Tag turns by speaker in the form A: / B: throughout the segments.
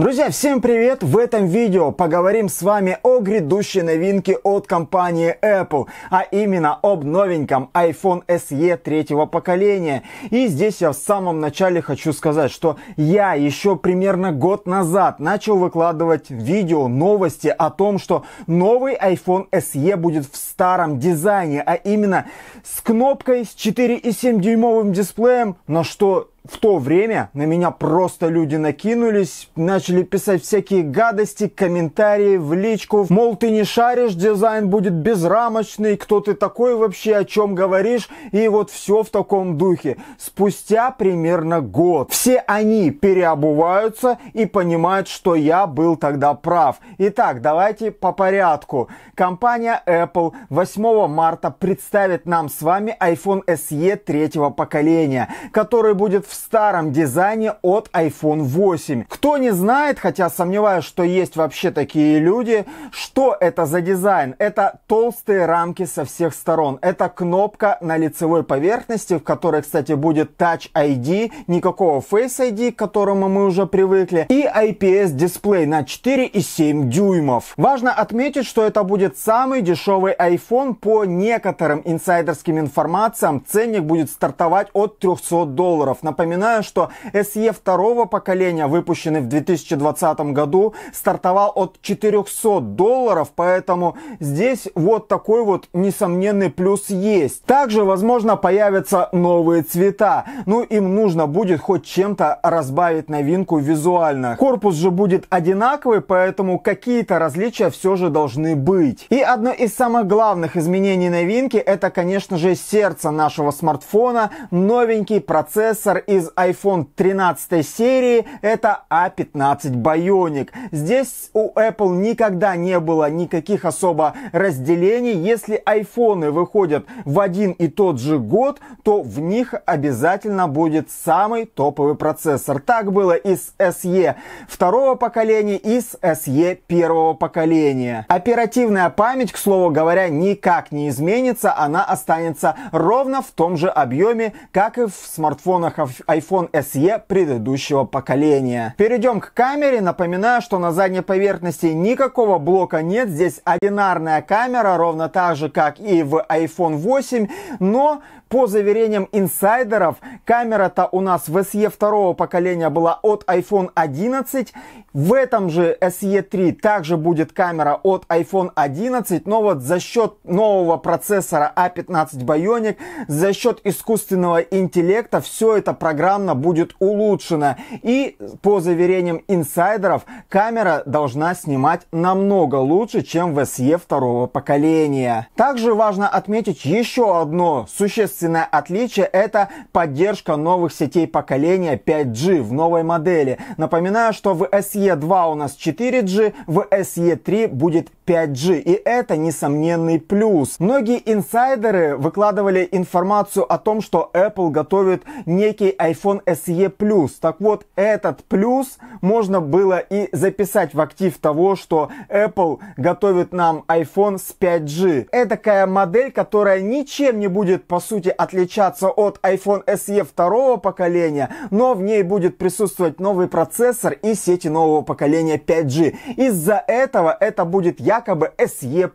A: Друзья, всем привет! В этом видео поговорим с вами о грядущей новинке от компании Apple, а именно об новеньком iPhone SE третьего поколения. И здесь я в самом начале хочу сказать, что я еще примерно год назад начал выкладывать видео, новости о том, что новый iPhone SE будет в старом дизайне, а именно с кнопкой, с 4,7 дюймовым дисплеем, на что в то время на меня просто люди накинулись, начали писать всякие гадости, комментарии в личку. Мол, ты не шаришь, дизайн будет безрамочный, кто ты такой вообще, о чем говоришь? И вот все в таком духе. Спустя примерно год все они переобуваются и понимают, что я был тогда прав. Итак, давайте по порядку. Компания Apple 8 марта представит нам с вами iPhone SE третьего поколения, который будет в старом дизайне от iPhone 8. Кто не знает, хотя сомневаюсь, что есть вообще такие люди, что это за дизайн? Это толстые рамки со всех сторон. Это кнопка на лицевой поверхности, в которой, кстати, будет Touch ID, никакого Face ID, к которому мы уже привыкли, и IPS дисплей на 4,7 дюймов. Важно отметить, что это будет самый дешевый iPhone по некоторым инсайдерским информациям. Ценник будет стартовать от 300 долларов. Например, Напоминаю, что SE второго поколения, выпущенный в 2020 году, стартовал от 400 долларов, поэтому здесь вот такой вот несомненный плюс есть. Также, возможно, появятся новые цвета. Ну, им нужно будет хоть чем-то разбавить новинку визуально. Корпус же будет одинаковый, поэтому какие-то различия все же должны быть. И одно из самых главных изменений новинки это, конечно же, сердце нашего смартфона, новенький процессор из iPhone 13 серии это A15 а Bionic. Здесь у Apple никогда не было никаких особо разделений. Если iPhone выходят в один и тот же год, то в них обязательно будет самый топовый процессор. Так было и с SE второго поколения, и с SE первого поколения. Оперативная память, к слову говоря, никак не изменится, она останется ровно в том же объеме, как и в смартфонах iPhone SE предыдущего поколения. Перейдем к камере. Напоминаю, что на задней поверхности никакого блока нет. Здесь одинарная камера, ровно так же, как и в iPhone 8, но по заверениям инсайдеров, камера-то у нас в SE второго поколения была от iPhone 11. В этом же SE 3 также будет камера от iPhone 11, но вот за счет нового процессора A15 а Bionic, за счет искусственного интеллекта все это программно будет улучшено. И по заверениям инсайдеров, камера должна снимать намного лучше, чем в SE второго поколения. Также важно отметить еще одно существенное единственное отличие это поддержка новых сетей поколения 5G в новой модели. Напоминаю, что в SE2 у нас 4G, в SE3 будет 5G. И это несомненный плюс. Многие инсайдеры выкладывали информацию о том, что Apple готовит некий iPhone SE Plus. Так вот, этот плюс можно было и записать в актив того, что Apple готовит нам iPhone с 5G. Это такая модель, которая ничем не будет, по сути, площади отличаться от iPhone SE второго поколения, но в ней будет присутствовать новый процессор и сети нового поколения 5G. Из-за этого это будет якобы SE+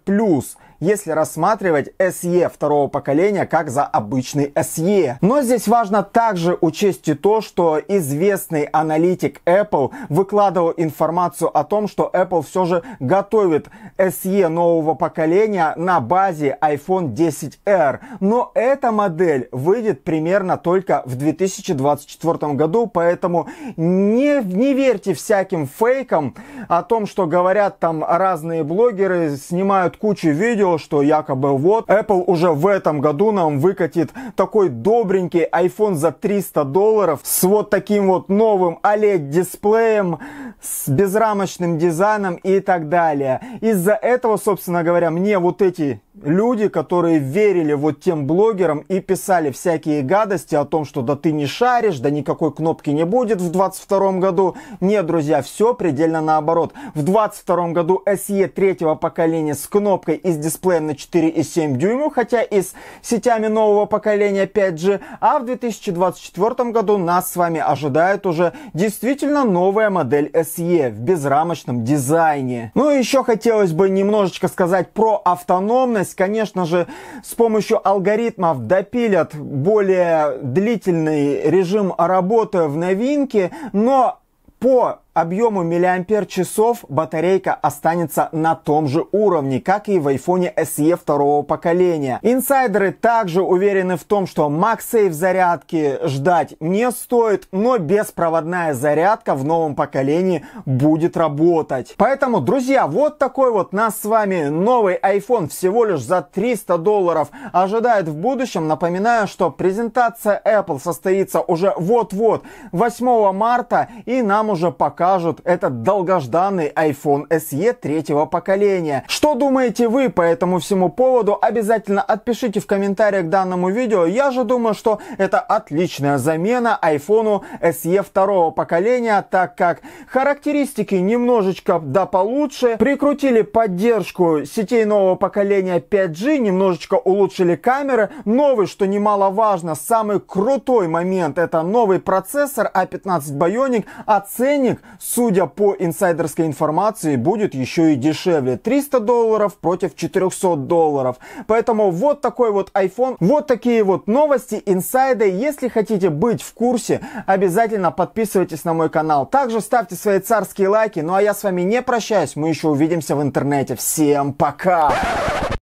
A: если рассматривать SE второго поколения как за обычный SE. Но здесь важно также учесть и то, что известный аналитик Apple выкладывал информацию о том, что Apple все же готовит SE нового поколения на базе iPhone 10R. Но эта модель выйдет примерно только в 2024 году, поэтому не, не верьте всяким фейкам о том, что говорят там разные блогеры, снимают кучу видео, что якобы вот Apple уже в этом году нам выкатит такой добренький iPhone за 300 долларов с вот таким вот новым OLED-дисплеем, с безрамочным дизайном и так далее. Из-за этого, собственно говоря, мне вот эти люди, которые верили вот тем блогерам и писали всякие гадости о том, что да ты не шаришь, да никакой кнопки не будет в 22 году. Нет, друзья, все предельно наоборот. В 22 году SE третьего поколения с кнопкой и с дисплеем на 4,7 дюймов, хотя и с сетями нового поколения 5G, а в 2024 году нас с вами ожидает уже действительно новая модель SE в безрамочном дизайне. Ну и еще хотелось бы немножечко сказать про автономность вероятность, конечно же, с помощью алгоритмов допилят более длительный режим работы в новинке, но по объему миллиампер-часов батарейка останется на том же уровне, как и в iPhone SE второго поколения. Инсайдеры также уверены в том, что MagSafe зарядки ждать не стоит, но беспроводная зарядка в новом поколении будет работать. Поэтому, друзья, вот такой вот нас с вами новый iPhone всего лишь за 300 долларов ожидает в будущем. Напоминаю, что презентация Apple состоится уже вот-вот, 8 марта, и нам уже пока покажут этот долгожданный iPhone SE третьего поколения. Что думаете вы по этому всему поводу? Обязательно отпишите в комментариях к данному видео. Я же думаю, что это отличная замена iPhone SE второго поколения, так как характеристики немножечко да получше. Прикрутили поддержку сетей нового поколения 5G, немножечко улучшили камеры. Новый, что немаловажно, самый крутой момент, это новый процессор A15 а Bionic, а ценник судя по инсайдерской информации, будет еще и дешевле. 300 долларов против 400 долларов. Поэтому вот такой вот iPhone, вот такие вот новости, инсайды. Если хотите быть в курсе, обязательно подписывайтесь на мой канал. Также ставьте свои царские лайки. Ну а я с вами не прощаюсь, мы еще увидимся в интернете. Всем пока!